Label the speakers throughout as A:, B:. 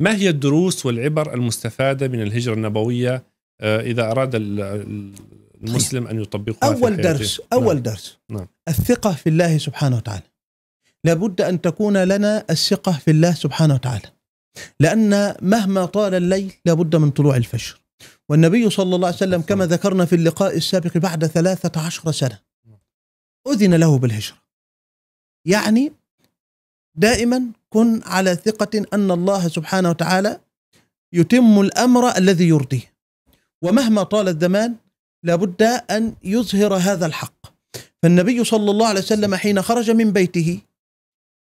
A: ما هي الدروس والعبر المستفاده من الهجره النبويه آه، اذا اراد طيب. المسلم ان يطبقها اول في درس اول نعم. درس نعم. الثقه في الله سبحانه وتعالى لابد ان تكون لنا الثقه في الله سبحانه وتعالى لان مهما طال الليل لابد من طلوع الفجر والنبي صلى الله عليه وسلم كما نعم. ذكرنا في اللقاء السابق بعد ثلاثة عشر سنة أذن له بالهجرة يعني دائما كن على ثقة أن الله سبحانه وتعالى يتم الأمر الذي يرضيه ومهما طال الزمان لابد أن يظهر هذا الحق فالنبي صلى الله عليه وسلم حين خرج من بيته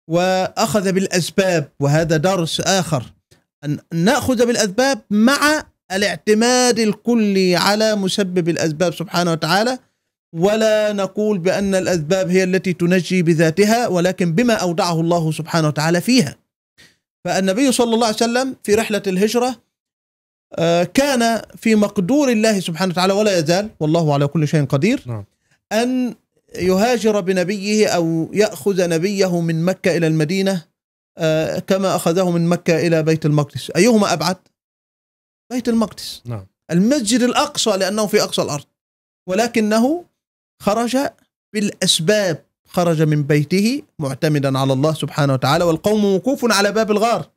A: وأخذ بالأسباب وهذا درس آخر أن نأخذ بالأسباب مع الاعتماد الكلي على مسبب الأسباب سبحانه وتعالى ولا نقول بأن الأسباب هي التي تنجي بذاتها ولكن بما أودعه الله سبحانه وتعالى فيها فالنبي صلى الله عليه وسلم في رحلة الهجرة آه، كان في مقدور الله سبحانه وتعالى ولا يزال والله على كل شيء قدير نعم. أن يهاجر بنبيه أو يأخذ نبيه من مكة إلى المدينة آه، كما أخذه من مكة إلى بيت المقدس أيهما أبعد؟ بيت المقدس نعم. المسجد الأقصى لأنه في أقصى الأرض ولكنه خرج بالأسباب خرج من بيته معتمدا على الله سبحانه وتعالى والقوم وقوف على باب الغار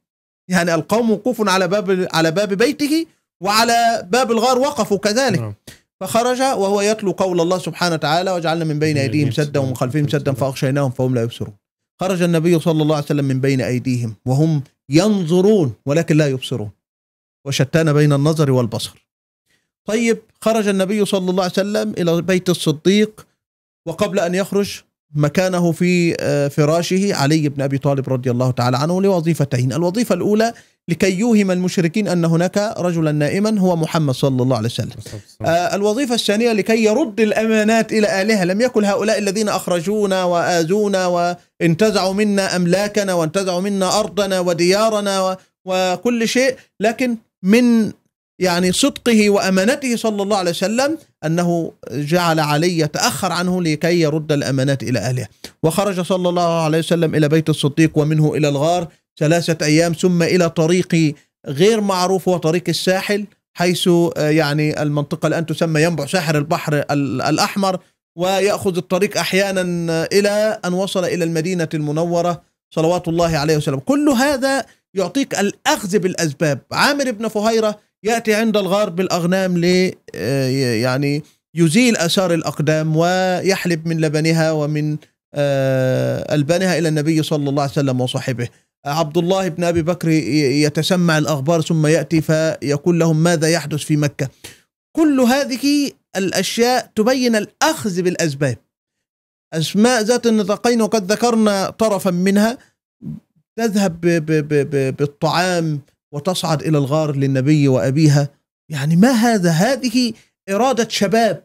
A: يعني القوم وقوف على باب على باب بيته وعلى باب الغار وقفوا كذلك نعم. فخرج وهو يتلو قول الله سبحانه وتعالى وجعلنا من بين ايديهم سدا ومن خلفهم سدا فاغشيناهم فهم لا يبصرون خرج النبي صلى الله عليه وسلم من بين ايديهم وهم ينظرون ولكن لا يبصرون وشتان بين النظر والبصر طيب خرج النبي صلى الله عليه وسلم إلى بيت الصديق وقبل أن يخرج مكانه في آه، فراشه علي بن أبي طالب رضي الله تعالى عنه لوظيفتين الوظيفة الأولى لكي يوهم المشركين أن هناك رجلا نائما هو محمد صلى الله عليه وسلم آه، الوظيفة الثانية لكي يرد الأمانات إلى أهلها لم يكن هؤلاء الذين أخرجونا وآذونا وانتزعوا منا أملاكنا وانتزعوا منا أرضنا وديارنا وكل شيء لكن من يعني صدقه وأمانته صلى الله عليه وسلم أنه جعل علي يتأخر عنه لكي يرد الأمانات إلى أهلها وخرج صلى الله عليه وسلم إلى بيت الصديق ومنه إلى الغار ثلاثة أيام ثم إلى طريق غير معروف هو طريق الساحل حيث آه، يعني المنطقة الآن تسمى ينبع ساحل البحر الأحمر ويأخذ الطريق أحيانا آه، إلى أن وصل إلى المدينة المنورة صلوات الله عليه وسلم كل هذا يعطيك الأخذ بالأسباب عامر بن فهيرة يأتي عند الغار بالأغنام لي آه، يعني يزيل أثار الأقدام ويحلب من لبنها ومن آه، ألبانها إلى النبي صلى الله عليه وسلم وصحبه عبد الله بن أبي بكر يتسمع الأخبار ثم يأتي فيقول لهم ماذا يحدث في مكة كل هذه الأشياء تبين الأخذ بالأسباب أسماء ذات النطاقين وقد ذكرنا طرفا منها تذهب بالطعام وتصعد إلى الغار للنبي وأبيها يعني ما هذا هذه إرادة شباب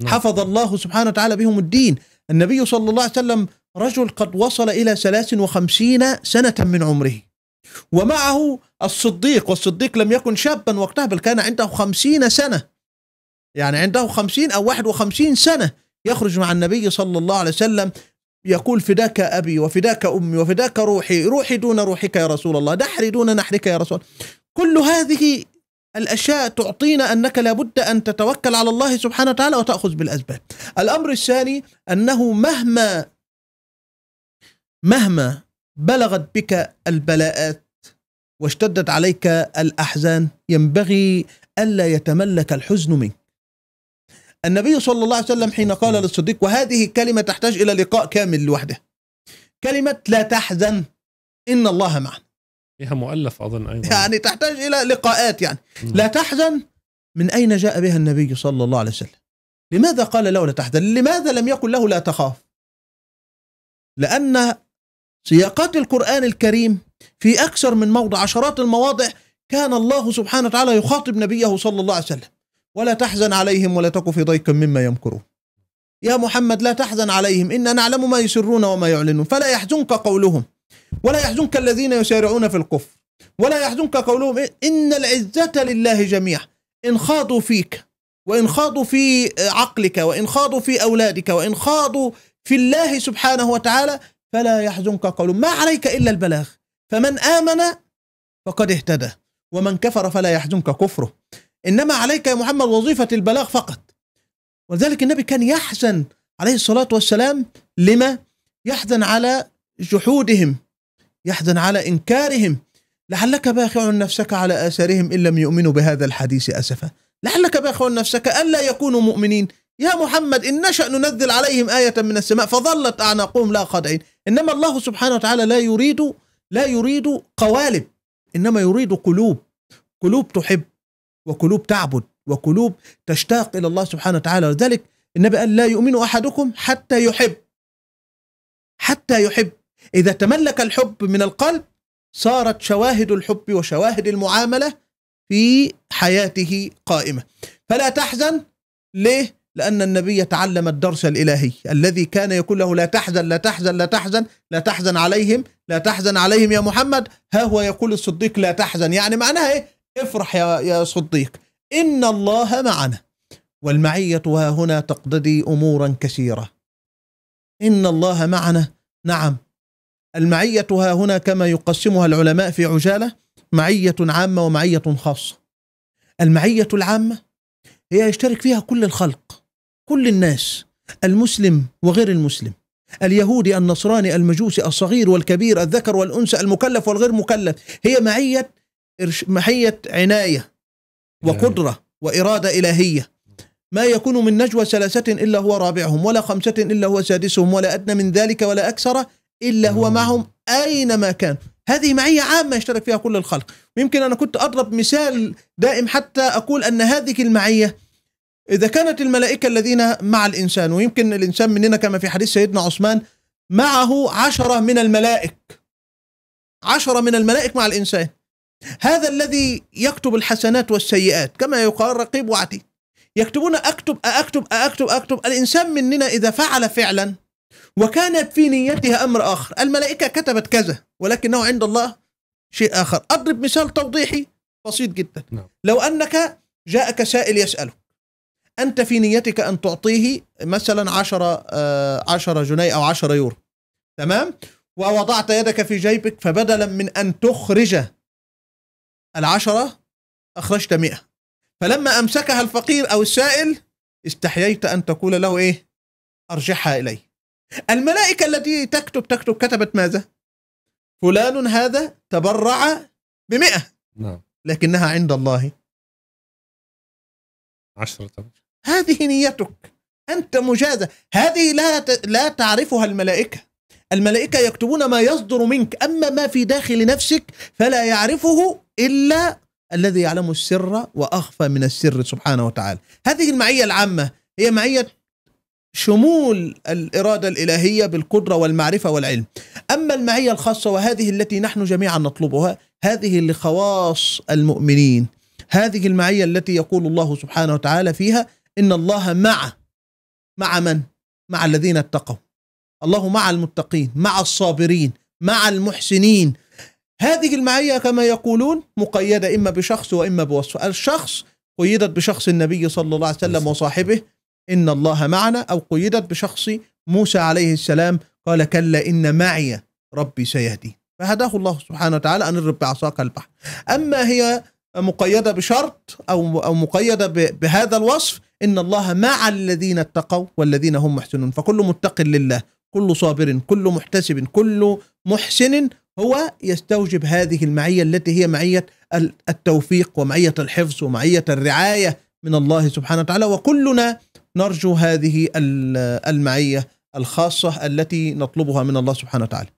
A: نعم. حفظ الله سبحانه وتعالى بهم الدين النبي صلى الله عليه وسلم رجل قد وصل إلى 53 سنة من عمره ومعه الصديق والصديق لم يكن شابا وقتها بل كان عنده خمسين سنة يعني عنده خمسين أو واحد وخمسين سنة يخرج مع النبي صلى الله عليه وسلم يقول فداك أبي وفداك أمي وفداك روحي روحي دون روحك يا رسول الله نحري دون نحرك يا رسول كل هذه الأشياء تعطينا أنك لابد أن تتوكل على الله سبحانه وتعالى وتأخذ بالأسباب الأمر الثاني أنه مهما مهما بلغت بك البلاءات واشتدت عليك الأحزان ينبغي ألا يتملك الحزن منك النبي صلى الله عليه وسلم حين قال للصديق وهذه الكلمة تحتاج إلى لقاء كامل لوحدها كلمة لا تحزن إن الله معنا فيها مؤلف أظن أيضا يعني تحتاج إلى لقاءات يعني نعم. لا تحزن من أين جاء بها النبي صلى الله عليه وسلم لماذا قال له لا تحزن لماذا لم يقل له لا تخاف لأن سياقات القرآن الكريم في أكثر من موضع عشرات المواضع كان الله سبحانه وتعالى يخاطب نبيه صلى الله عليه وسلم ولا تحزن عليهم ولا تك في ضيق مما يمكرون يا محمد لا تحزن عليهم إنا نعلم ما يسرون وما يعلنون فلا يحزنك قولهم ولا يحزنك الذين يسارعون في الكفر ولا يحزنك قولهم إن العزة لله جميعا إن خاضوا فيك وإن خاضوا في عقلك وإن خاضوا في أولادك وإن خاضوا في الله سبحانه وتعالى فلا يحزنك قولهم ما عليك إلا البلاغ فمن آمن فقد اهتدى ومن كفر فلا يحزنك كفره إنما عليك يا محمد وظيفة البلاغ فقط ولذلك النبي كان يحزن عليه الصلاة والسلام لما يحزن على جحودهم يحزن على إنكارهم لعلك باخع نفسك على آثارهم إن لم يؤمنوا بهذا الحديث أسفا لعلك باخع نفسك ألا يكونوا مؤمنين يا محمد إن نشأ ننزل عليهم آية من السماء فظلت أعناقهم لا خادعين إنما الله سبحانه وتعالى لا يريد لا يريد قوالب إنما يريد قلوب قلوب تحب وقلوب تعبد وقلوب تشتاق إلى الله سبحانه وتعالى ولذلك النبي قال لا يؤمن أحدكم حتى يحب حتى يحب إذا تملك الحب من القلب صارت شواهد الحب وشواهد المعاملة في حياته قائمة فلا تحزن ليه؟ لأن النبي تعلم الدرس الإلهي الذي كان يقول له لا تحزن لا تحزن لا تحزن لا تحزن عليهم لا تحزن عليهم يا محمد ها هو يقول الصديق لا تحزن يعني معناها إيه افرح يا يا صديق إن الله معنا والمعية ها هنا تقتضي أمورا كثيرة إن الله معنا نعم المعية ها هنا كما يقسمها العلماء في عجالة معية عامة ومعية خاصة المعية العامة هي يشترك فيها كل الخلق كل الناس المسلم وغير المسلم اليهودي النصراني المجوسي الصغير والكبير الذكر والأنثى المكلف والغير مكلف هي معية محية عناية وقدرة وإرادة إلهية ما يكون من نجوى ثلاثة إلا هو رابعهم ولا خمسة إلا هو سادسهم ولا أدنى من ذلك ولا أكثر إلا هو نعم. معهم أينما كان هذه معية عامة يشترك فيها كل الخلق يمكن أنا كنت أضرب مثال دائم حتى أقول أن هذه المعية إذا كانت الملائكة الذين مع الإنسان ويمكن الإنسان مننا كما في حديث سيدنا عثمان معه عشرة من الملائك عشرة من الملائك مع الإنسان هذا الذي يكتب الحسنات والسيئات كما يقال رقيب وعتي يكتبون أكتب أكتب أكتب أكتب الإنسان مننا إذا فعل فعلا وكانت في نيتها أمر آخر الملائكة كتبت كذا ولكنه عند الله شيء آخر أضرب مثال توضيحي بسيط جدا نعم. لو أنك جاءك سائل يسألك أنت في نيتك أن تعطيه مثلا 10 10 آه، جنيه أو 10 يورو تمام ووضعت يدك في جيبك فبدلا من أن تخرج العشرة أخرجت مئة فلما أمسكها الفقير أو السائل استحييت أن تقول له إيه أرجحها إلي الملائكة التي تكتب تكتب كتبت ماذا فلان هذا تبرع بمئة نعم لكنها عند الله عشرة هذه نيتك أنت مجازى هذه لا لا تعرفها الملائكة الملائكة يكتبون ما يصدر منك أما ما في داخل نفسك فلا يعرفه إلا الذي يعلم السر وأخفى من السر سبحانه وتعالى هذه المعية العامة هي معية شمول الإرادة الإلهية بالقدرة والمعرفة والعلم أما المعية الخاصة وهذه التي نحن جميعا نطلبها هذه لخواص المؤمنين هذه المعية التي يقول الله سبحانه وتعالى فيها إن الله مع مع من؟ مع الذين اتقوا الله مع المتقين مع الصابرين مع المحسنين هذه المعية كما يقولون مقيدة إما بشخص وإما بوصف الشخص قيدت بشخص النبي صلى الله عليه وسلم وصاحبه إن الله معنا أو قيدت بشخص موسى عليه السلام قال كلا إن معي ربي سيهدي فهداه الله سبحانه وتعالى أن الرب بعصاك البحر أما هي مقيدة بشرط أو أو مقيدة بهذا الوصف إن الله مع الذين اتقوا والذين هم محسنون فكل متق لله كل صابر كل محتسب كل محسن هو يستوجب هذه المعية التي هي معية التوفيق ومعية الحفظ ومعية الرعاية من الله سبحانه وتعالى وكلنا نرجو هذه المعية الخاصة التي نطلبها من الله سبحانه وتعالى